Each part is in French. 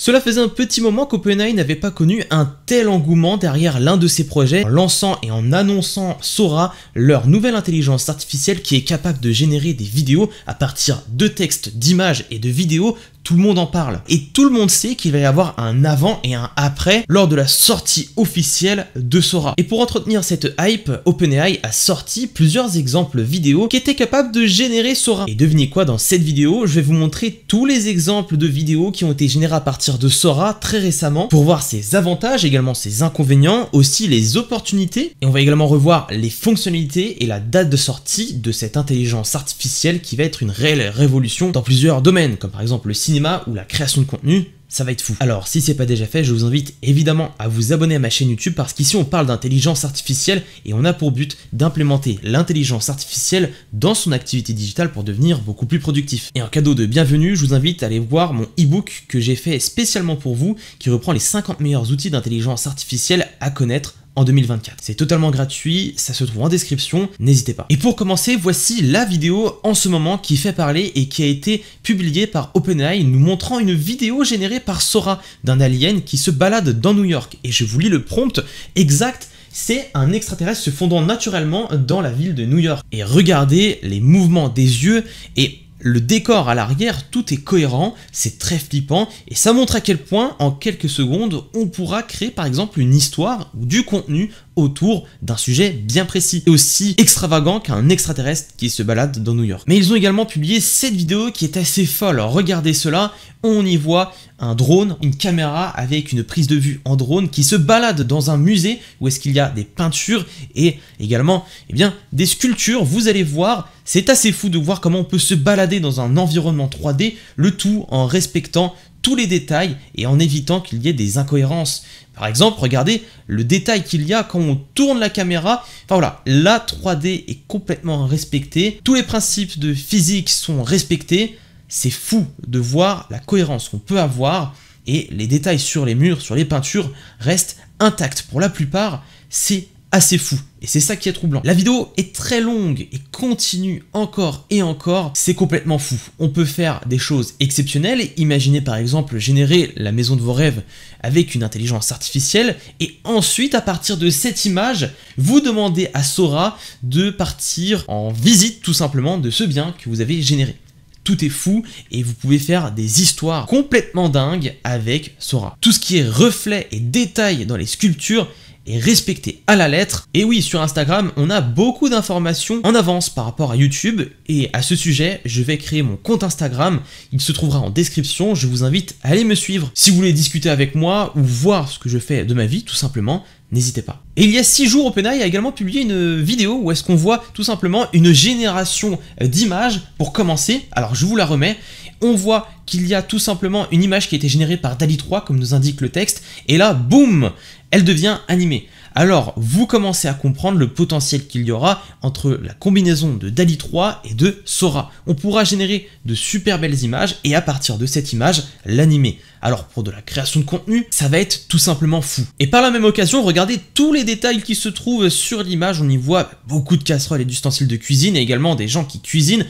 Cela faisait un petit moment qu'OpenAI n'avait pas connu un tel engouement derrière l'un de ses projets en lançant et en annonçant Sora, leur nouvelle intelligence artificielle qui est capable de générer des vidéos à partir de textes, d'images et de vidéos tout le monde en parle. Et tout le monde sait qu'il va y avoir un avant et un après lors de la sortie officielle de Sora. Et pour entretenir cette hype, OpenAI a sorti plusieurs exemples vidéo qui étaient capables de générer Sora. Et devinez quoi, dans cette vidéo, je vais vous montrer tous les exemples de vidéos qui ont été générés à partir de Sora très récemment pour voir ses avantages, également ses inconvénients, aussi les opportunités. Et on va également revoir les fonctionnalités et la date de sortie de cette intelligence artificielle qui va être une réelle révolution dans plusieurs domaines, comme par exemple le cinéma ou la création de contenu, ça va être fou. Alors si c'est pas déjà fait, je vous invite évidemment à vous abonner à ma chaîne YouTube parce qu'ici on parle d'intelligence artificielle et on a pour but d'implémenter l'intelligence artificielle dans son activité digitale pour devenir beaucoup plus productif. Et en cadeau de bienvenue, je vous invite à aller voir mon e-book que j'ai fait spécialement pour vous qui reprend les 50 meilleurs outils d'intelligence artificielle à connaître en 2024. C'est totalement gratuit, ça se trouve en description, n'hésitez pas. Et pour commencer, voici la vidéo en ce moment qui fait parler et qui a été publiée par OpenAI nous montrant une vidéo générée par Sora d'un alien qui se balade dans New York. Et je vous lis le prompt exact c'est un extraterrestre se fondant naturellement dans la ville de New York. Et regardez les mouvements des yeux et le décor à l'arrière, tout est cohérent, c'est très flippant, et ça montre à quel point, en quelques secondes, on pourra créer par exemple une histoire ou du contenu autour d'un sujet bien précis et aussi extravagant qu'un extraterrestre qui se balade dans New York. Mais ils ont également publié cette vidéo qui est assez folle. Regardez cela, on y voit un drone, une caméra avec une prise de vue en drone qui se balade dans un musée où est-ce qu'il y a des peintures et également eh bien, des sculptures. Vous allez voir, c'est assez fou de voir comment on peut se balader dans un environnement 3D, le tout en respectant tous les détails et en évitant qu'il y ait des incohérences. Par exemple, regardez le détail qu'il y a quand on tourne la caméra. Enfin voilà, la 3D est complètement respectée. Tous les principes de physique sont respectés. C'est fou de voir la cohérence qu'on peut avoir et les détails sur les murs, sur les peintures restent intacts pour la plupart. C'est assez fou. Et c'est ça qui est troublant. La vidéo est très longue et continue encore et encore. C'est complètement fou. On peut faire des choses exceptionnelles. Imaginez par exemple générer la maison de vos rêves avec une intelligence artificielle. Et ensuite, à partir de cette image, vous demandez à Sora de partir en visite tout simplement de ce bien que vous avez généré tout est fou et vous pouvez faire des histoires complètement dingues avec Sora. Tout ce qui est reflet et détail dans les sculptures, respecté à la lettre. Et oui, sur Instagram, on a beaucoup d'informations en avance par rapport à YouTube et à ce sujet, je vais créer mon compte Instagram. Il se trouvera en description. Je vous invite à aller me suivre si vous voulez discuter avec moi ou voir ce que je fais de ma vie tout simplement. N'hésitez pas. Et il y a 6 jours, OpenAI a également publié une vidéo où est-ce qu'on voit tout simplement une génération euh, d'images pour commencer. Alors je vous la remets. On voit qu'il y a tout simplement une image qui a été générée par DALI 3, comme nous indique le texte. Et là, boum, elle devient animée alors vous commencez à comprendre le potentiel qu'il y aura entre la combinaison de DALI 3 et de Sora. On pourra générer de super belles images et à partir de cette image, l'animer. Alors pour de la création de contenu, ça va être tout simplement fou. Et par la même occasion, regardez tous les détails qui se trouvent sur l'image, on y voit beaucoup de casseroles et d'ustensiles de cuisine et également des gens qui cuisinent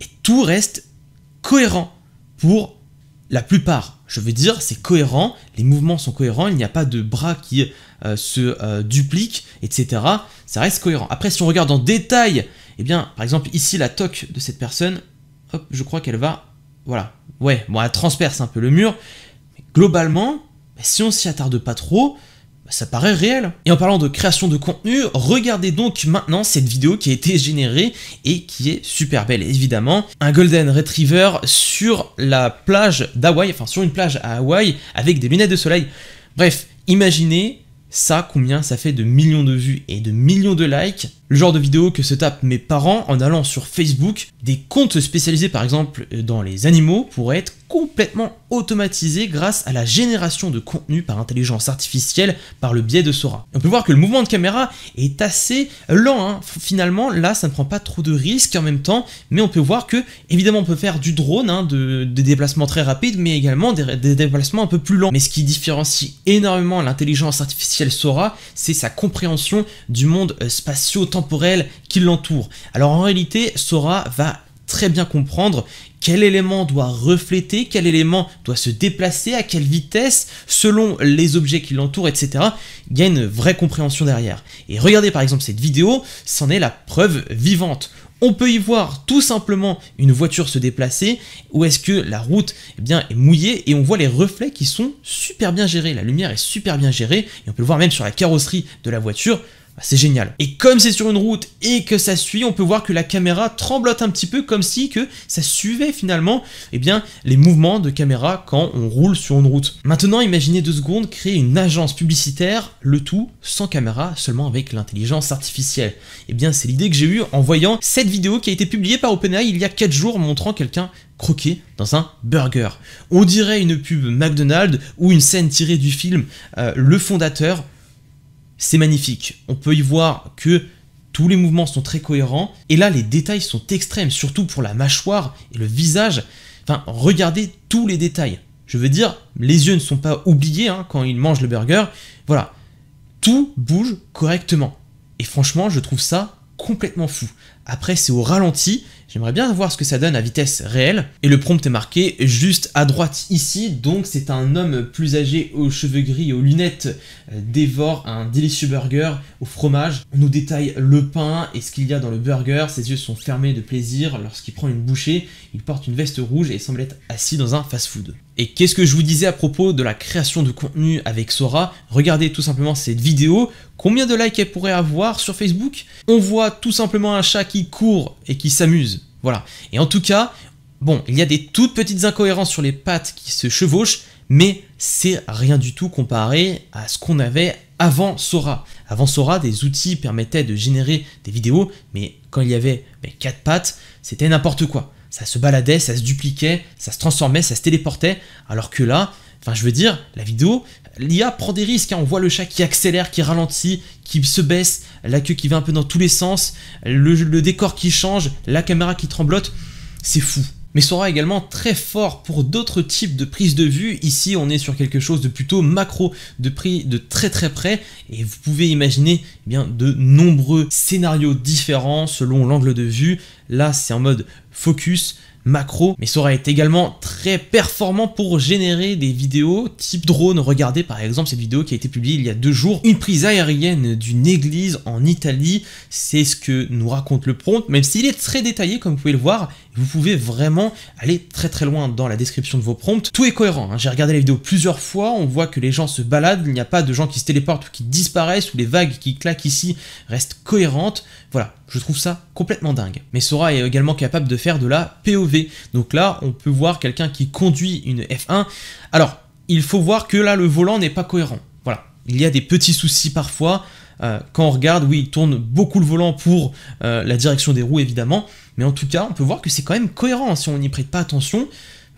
et tout reste cohérent pour la plupart, je veux dire, c'est cohérent, les mouvements sont cohérents, il n'y a pas de bras qui euh, se euh, dupliquent, etc. Ça reste cohérent. Après, si on regarde en détail, eh bien, par exemple, ici, la toque de cette personne, hop, je crois qu'elle va, voilà, ouais, bon, elle transperce un peu le mur. Mais globalement, bah, si on s'y attarde pas trop, ça paraît réel. Et en parlant de création de contenu, regardez donc maintenant cette vidéo qui a été générée et qui est super belle. Évidemment, un Golden Retriever sur la plage d'Hawaï, enfin sur une plage à Hawaï avec des lunettes de soleil. Bref, imaginez ça, combien ça fait de millions de vues et de millions de likes, le genre de vidéo que se tapent mes parents en allant sur Facebook, des comptes spécialisés par exemple dans les animaux pourraient être complètement automatisé grâce à la génération de contenu par intelligence artificielle par le biais de Sora. On peut voir que le mouvement de caméra est assez lent, hein. finalement là ça ne prend pas trop de risques en même temps, mais on peut voir que évidemment on peut faire du drone, hein, des déplacements très rapides, mais également des, des déplacements un peu plus lents. Mais ce qui différencie énormément l'intelligence artificielle Sora, c'est sa compréhension du monde euh, spatio-temporel qui l'entoure. Alors en réalité, Sora va très bien comprendre quel élément doit refléter, quel élément doit se déplacer, à quelle vitesse, selon les objets qui l'entourent, etc. Il y a une vraie compréhension derrière. Et regardez par exemple cette vidéo, c'en est la preuve vivante. On peut y voir tout simplement une voiture se déplacer, ou est-ce que la route eh bien, est mouillée et on voit les reflets qui sont super bien gérés, la lumière est super bien gérée, et on peut le voir même sur la carrosserie de la voiture, bah, c'est génial. Et comme c'est sur une route et que ça suit, on peut voir que la caméra tremblote un petit peu comme si que ça suivait finalement eh bien, les mouvements de caméra quand on roule sur une route. Maintenant, imaginez deux secondes créer une agence publicitaire, le tout sans caméra, seulement avec l'intelligence artificielle. Eh bien, c'est l'idée que j'ai eue en voyant cette vidéo qui a été publiée par OpenAI il y a 4 jours montrant quelqu'un croquer dans un burger. On dirait une pub McDonald's ou une scène tirée du film euh, Le fondateur c'est magnifique. On peut y voir que tous les mouvements sont très cohérents. Et là, les détails sont extrêmes, surtout pour la mâchoire et le visage. Enfin, regardez tous les détails. Je veux dire, les yeux ne sont pas oubliés hein, quand ils mangent le burger. Voilà, tout bouge correctement. Et franchement, je trouve ça complètement fou. Après, c'est au ralenti. J'aimerais bien voir ce que ça donne à vitesse réelle. Et le prompt est marqué juste à droite ici. Donc, c'est un homme plus âgé aux cheveux gris, aux lunettes, euh, dévore un délicieux burger au fromage. On nous détaille le pain et ce qu'il y a dans le burger. Ses yeux sont fermés de plaisir lorsqu'il prend une bouchée. Il porte une veste rouge et semble être assis dans un fast-food. Et qu'est-ce que je vous disais à propos de la création de contenu avec Sora Regardez tout simplement cette vidéo. Combien de likes elle pourrait avoir sur Facebook On voit tout simplement un chat qui court et qui s'amuse. Voilà. Et en tout cas, bon, il y a des toutes petites incohérences sur les pattes qui se chevauchent, mais c'est rien du tout comparé à ce qu'on avait avant Sora. Avant Sora, des outils permettaient de générer des vidéos, mais quand il y avait ben, quatre pattes, c'était n'importe quoi. Ça se baladait, ça se dupliquait, ça se transformait, ça se téléportait, alors que là, Enfin, je veux dire, la vidéo, l'IA prend des risques. Hein. On voit le chat qui accélère, qui ralentit, qui se baisse, la queue qui va un peu dans tous les sens, le, décor qui change, la caméra qui tremblote. C'est fou. Mais sera également très fort pour d'autres types de prises de vue. Ici, on est sur quelque chose de plutôt macro, de prix de très très près, et vous pouvez imaginer eh bien de nombreux scénarios différents selon l'angle de vue. Là, c'est en mode focus, macro, mais Sora est également très performant pour générer des vidéos type drone. Regardez par exemple cette vidéo qui a été publiée il y a deux jours, une prise aérienne d'une église en Italie, c'est ce que nous raconte le prompt, même s'il est très détaillé comme vous pouvez le voir, vous pouvez vraiment aller très très loin dans la description de vos prompts. Tout est cohérent, hein. j'ai regardé la vidéo plusieurs fois, on voit que les gens se baladent, il n'y a pas de gens qui se téléportent ou qui disparaissent, ou les vagues qui claquent ici restent cohérentes, voilà, je trouve ça complètement dingue. Mais Sora est également capable de faire de la POV. Donc là, on peut voir quelqu'un qui conduit une F1. Alors, il faut voir que là, le volant n'est pas cohérent. Voilà, il y a des petits soucis parfois. Euh, quand on regarde, oui, il tourne beaucoup le volant pour euh, la direction des roues, évidemment. Mais en tout cas, on peut voir que c'est quand même cohérent. Hein, si on n'y prête pas attention,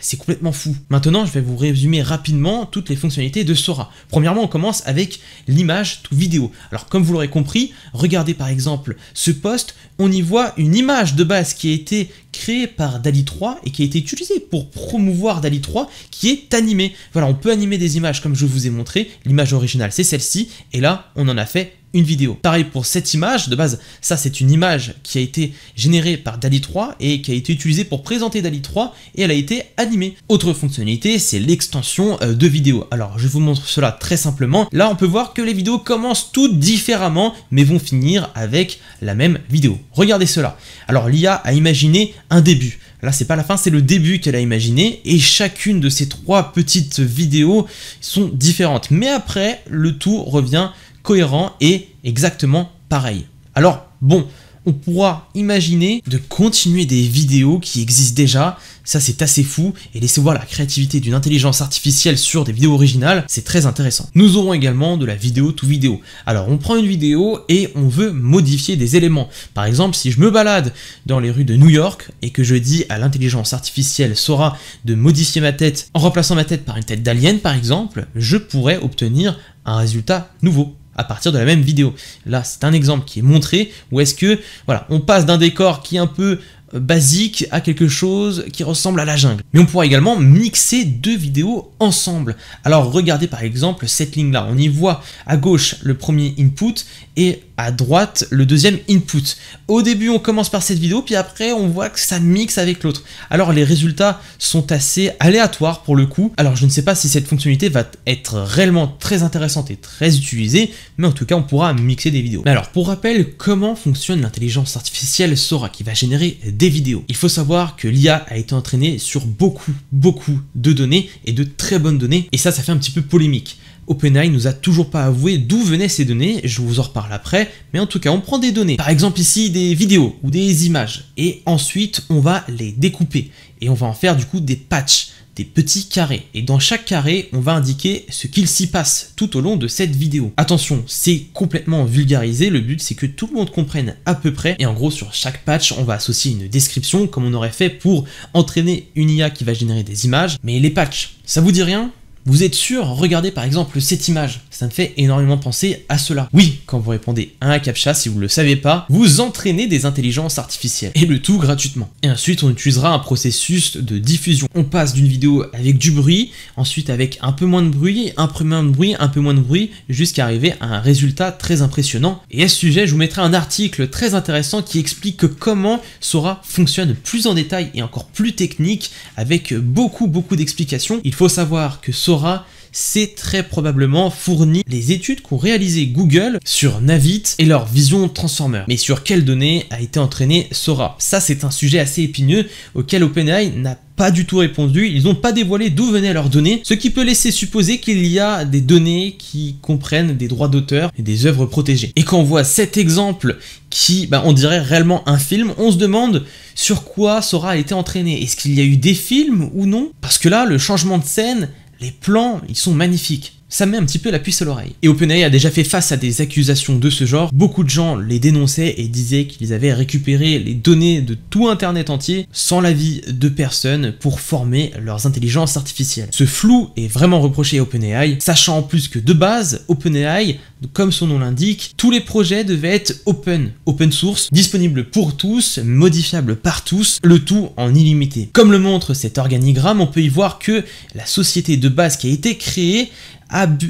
c'est complètement fou. Maintenant, je vais vous résumer rapidement toutes les fonctionnalités de Sora. Premièrement, on commence avec l'image tout vidéo. Alors, comme vous l'aurez compris, regardez par exemple ce poste. on y voit une image de base qui a été créée par DALI 3 et qui a été utilisée pour promouvoir DALI 3 qui est animée. Voilà, on peut animer des images comme je vous ai montré. L'image originale, c'est celle-ci. Et là, on en a fait une vidéo. Pareil pour cette image, de base, ça c'est une image qui a été générée par DALI 3 et qui a été utilisée pour présenter DALI 3 et elle a été animée. Autre fonctionnalité, c'est l'extension euh, de vidéo. Alors je vous montre cela très simplement. Là on peut voir que les vidéos commencent toutes différemment mais vont finir avec la même vidéo. Regardez cela. Alors l'IA a imaginé un début. Là, c'est pas la fin, c'est le début qu'elle a imaginé. Et chacune de ces trois petites vidéos sont différentes. Mais après, le tout revient cohérent et exactement pareil. Alors bon, on pourra imaginer de continuer des vidéos qui existent déjà, ça c'est assez fou, et laisser voir la créativité d'une intelligence artificielle sur des vidéos originales, c'est très intéressant. Nous aurons également de la vidéo to vidéo. Alors on prend une vidéo et on veut modifier des éléments. Par exemple, si je me balade dans les rues de New York et que je dis à l'intelligence artificielle Sora de modifier ma tête en remplaçant ma tête par une tête d'alien par exemple, je pourrais obtenir un résultat nouveau à partir de la même vidéo. Là, c'est un exemple qui est montré où est-ce que, voilà, on passe d'un décor qui est un peu basique à quelque chose qui ressemble à la jungle. Mais on pourra également mixer deux vidéos ensemble. Alors regardez par exemple cette ligne là, on y voit à gauche le premier input et à droite le deuxième input. Au début on commence par cette vidéo puis après on voit que ça mixe avec l'autre. Alors les résultats sont assez aléatoires pour le coup. Alors je ne sais pas si cette fonctionnalité va être réellement très intéressante et très utilisée mais en tout cas on pourra mixer des vidéos. alors pour rappel comment fonctionne l'intelligence artificielle Sora qui va générer vidéos. Il faut savoir que l'IA a été entraînée sur beaucoup, beaucoup de données et de très bonnes données, et ça, ça fait un petit peu polémique. OpenAI nous a toujours pas avoué d'où venaient ces données, je vous en reparle après, mais en tout cas on prend des données, par exemple ici des vidéos ou des images, et ensuite on va les découper, et on va en faire du coup des patchs petits carrés. Et dans chaque carré, on va indiquer ce qu'il s'y passe tout au long de cette vidéo. Attention, c'est complètement vulgarisé, le but c'est que tout le monde comprenne à peu près. Et en gros, sur chaque patch, on va associer une description comme on aurait fait pour entraîner une IA qui va générer des images. Mais les patchs, ça vous dit rien vous êtes sûr, regardez par exemple cette image ça me fait énormément penser à cela. Oui, quand vous répondez à un captcha, si vous ne le savez pas, vous entraînez des intelligences artificielles, et le tout gratuitement. Et ensuite, on utilisera un processus de diffusion. On passe d'une vidéo avec du bruit, ensuite avec un peu moins de bruit, un peu moins de bruit, un peu moins de bruit, jusqu'à arriver à un résultat très impressionnant. Et à ce sujet, je vous mettrai un article très intéressant qui explique comment Sora fonctionne plus en détail et encore plus technique, avec beaucoup beaucoup d'explications. Il faut savoir que Sora c'est très probablement fourni les études qu'ont réalisées Google sur Navit et leur vision Transformer. Mais sur quelles données a été entraîné Sora Ça, c'est un sujet assez épineux auquel OpenAI n'a pas du tout répondu, ils n'ont pas dévoilé d'où venaient leurs données, ce qui peut laisser supposer qu'il y a des données qui comprennent des droits d'auteur et des œuvres protégées. Et quand on voit cet exemple qui, bah, on dirait réellement un film, on se demande sur quoi Sora a été entraîné. Est-ce qu'il y a eu des films ou non Parce que là, le changement de scène les plans, ils sont magnifiques ça met un petit peu la puce à l'oreille. Et OpenAI a déjà fait face à des accusations de ce genre, beaucoup de gens les dénonçaient et disaient qu'ils avaient récupéré les données de tout Internet entier sans l'avis de personne pour former leurs intelligences artificielles. Ce flou est vraiment reproché à OpenAI, sachant en plus que de base, OpenAI, comme son nom l'indique, tous les projets devaient être open, open source, disponibles pour tous, modifiables par tous, le tout en illimité. Comme le montre cet organigramme, on peut y voir que la société de base qui a été créée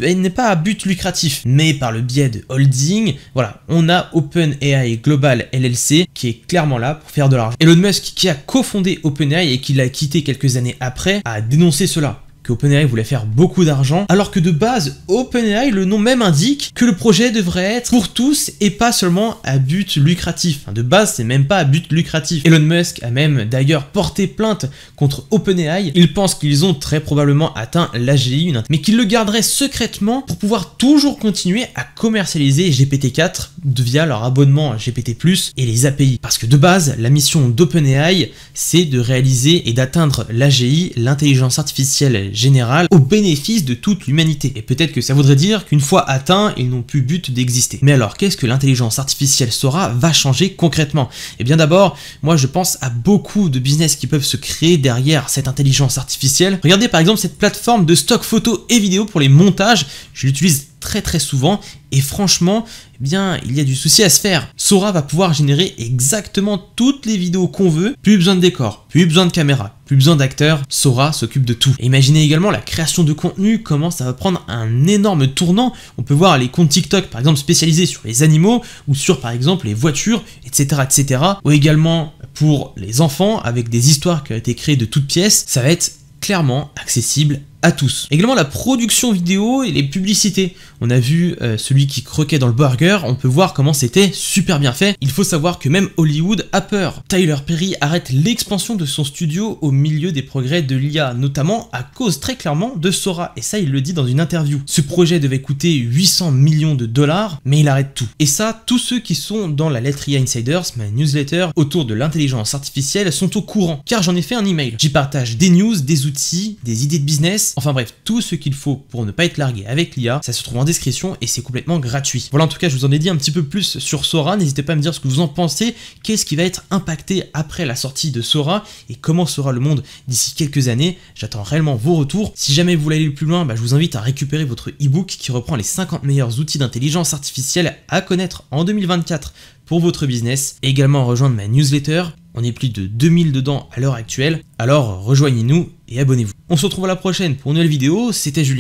elle n'est pas à but lucratif, mais par le biais de holding, voilà, on a OpenAI Global LLC qui est clairement là pour faire de l'argent. Elon Musk, qui a cofondé OpenAI et qui l'a quitté quelques années après, a dénoncé cela. OpenAI voulait faire beaucoup d'argent, alors que de base, OpenAI, le nom même indique que le projet devrait être pour tous et pas seulement à but lucratif. De base, c'est même pas à but lucratif. Elon Musk a même d'ailleurs porté plainte contre OpenAI. Il pense qu'ils ont très probablement atteint l'AGI, mais qu'ils le garderaient secrètement pour pouvoir toujours continuer à commercialiser GPT-4 via leur abonnement GPT+, et les API. Parce que de base, la mission d'OpenAI, c'est de réaliser et d'atteindre l'AGI, l'intelligence artificielle général au bénéfice de toute l'humanité. Et peut-être que ça voudrait dire qu'une fois atteints, ils n'ont plus but d'exister. Mais alors, qu'est-ce que l'intelligence artificielle saura va changer concrètement et eh bien d'abord, moi je pense à beaucoup de business qui peuvent se créer derrière cette intelligence artificielle. Regardez par exemple cette plateforme de stock photo et vidéo pour les montages. Je l'utilise très très souvent et franchement, eh bien, il y a du souci à se faire. Sora va pouvoir générer exactement toutes les vidéos qu'on veut, plus besoin de décor, plus besoin de caméra, plus besoin d'acteurs, Sora s'occupe de tout. imaginez également la création de contenu, comment ça va prendre un énorme tournant. On peut voir les comptes TikTok par exemple spécialisés sur les animaux ou sur par exemple les voitures, etc. etc. ou également pour les enfants avec des histoires qui ont été créées de toutes pièces, ça va être clairement accessible à tous. Également la production vidéo et les publicités. On a vu euh, celui qui croquait dans le burger, on peut voir comment c'était super bien fait. Il faut savoir que même Hollywood a peur. Tyler Perry arrête l'expansion de son studio au milieu des progrès de l'IA, notamment à cause très clairement de Sora, et ça il le dit dans une interview. Ce projet devait coûter 800 millions de dollars, mais il arrête tout. Et ça, tous ceux qui sont dans la lettre IA Insiders, ma newsletter autour de l'intelligence artificielle, sont au courant, car j'en ai fait un email. J'y partage des news, des outils, des idées de business, Enfin bref, tout ce qu'il faut pour ne pas être largué avec l'IA, ça se trouve en description et c'est complètement gratuit. Voilà, en tout cas, je vous en ai dit un petit peu plus sur Sora. N'hésitez pas à me dire ce que vous en pensez, qu'est-ce qui va être impacté après la sortie de Sora et comment sera le monde d'ici quelques années. J'attends réellement vos retours. Si jamais vous voulez aller plus loin, bah, je vous invite à récupérer votre e-book qui reprend les 50 meilleurs outils d'intelligence artificielle à connaître en 2024 pour votre business, également rejoindre ma newsletter on est plus de 2000 dedans à l'heure actuelle, alors rejoignez-nous et abonnez-vous. On se retrouve à la prochaine pour une nouvelle vidéo, c'était Julien.